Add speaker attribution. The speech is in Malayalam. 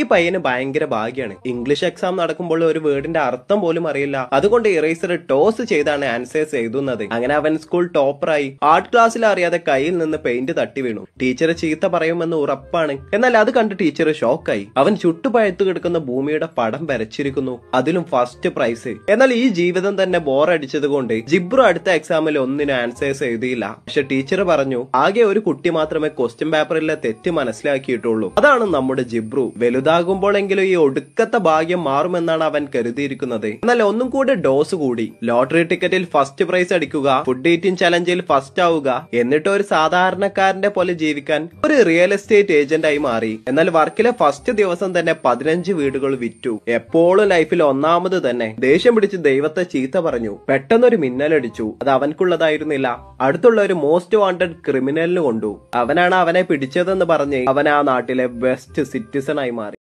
Speaker 1: ഈ പയ്യന് ഭയങ്കര ഭാഗ്യാണ് ഇംഗ്ലീഷ് എക്സാം നടക്കുമ്പോൾ ഒരു വേർഡിന്റെ അർത്ഥം പോലും അറിയില്ല അതുകൊണ്ട് ഇറേസർ ടോസ് ചെയ്താണ് ആൻസേഴ്സ് എഴുതുന്നത് അങ്ങനെ അവൻ സ്കൂൾ ടോപ്പറായി ആർട്ട് ക്ലാസ്സിൽ അറിയാതെ കയ്യിൽ നിന്ന് പെയിന്റ് തട്ടി വീണു ടീച്ചർ ചീത്ത പറയുമെന്ന് ഉറപ്പാണ് എന്നാൽ അത് കണ്ട് ടീച്ചർ ഷോക്കായി അവൻ ചുട്ടുപഴത്തു കിടക്കുന്ന ഭൂമിയുടെ പടം വരച്ചിരിക്കുന്നു അതിലും ഫസ്റ്റ് പ്രൈസ് എന്നാൽ ഈ ജീവിതം തന്നെ ബോറടിച്ചത് കൊണ്ട് ജിബ്രു അടുത്ത എക്സാമിൽ ഒന്നിനും ആൻസേഴ്സ് എഴുതിയില്ല പക്ഷെ ടീച്ചർ പറഞ്ഞു ആകെ ഒരു കുട്ടി മാത്രമേ ക്വസ്റ്റ്യൻ പേപ്പറിലെ തെറ്റ് മനസ്സിലാക്കിയിട്ടുള്ളൂ അതാണ് നമ്മുടെ ജിബ്രു വലുത് വലുതാകുമ്പോഴെങ്കിലും ഈ ഒടുക്കത്തെ ഭാഗ്യം മാറുമെന്നാണ് അവൻ കരുതിയിരിക്കുന്നത് എന്നാൽ ഒന്നും കൂടെ ഡോസ് കൂടി ലോട്ടറി ടിക്കറ്റിൽ ഫസ്റ്റ് പ്രൈസ് അടിക്കുക ഫുഡ് ഈറ്റിംഗ് ചലഞ്ചിൽ ഫസ്റ്റ് ആവുക എന്നിട്ട് ഒരു സാധാരണക്കാരന്റെ പോലെ ജീവിക്കാൻ ഒരു റിയൽ എസ്റ്റേറ്റ് ഏജന്റായി മാറി എന്നാൽ വർക്കിലെ ഫസ്റ്റ് ദിവസം തന്നെ പതിനഞ്ച് വീടുകൾ വിറ്റു എപ്പോഴും ലൈഫിൽ ഒന്നാമത് തന്നെ ദേഷ്യം പിടിച്ച് ദൈവത്തെ ചീത്ത പറഞ്ഞു പെട്ടെന്നൊരു മിന്നലടിച്ചു അത് അവൻക്കുള്ളതായിരുന്നില്ല അടുത്തുള്ള ഒരു മോസ്റ്റ് വാണ്ടഡ് ക്രിമിനലിന് കൊണ്ടു അവനാണ് അവനെ പിടിച്ചതെന്ന് പറഞ്ഞ് അവൻ ആ നാട്ടിലെ ബെസ്റ്റ് സിറ്റിസൺ ആയി മാറി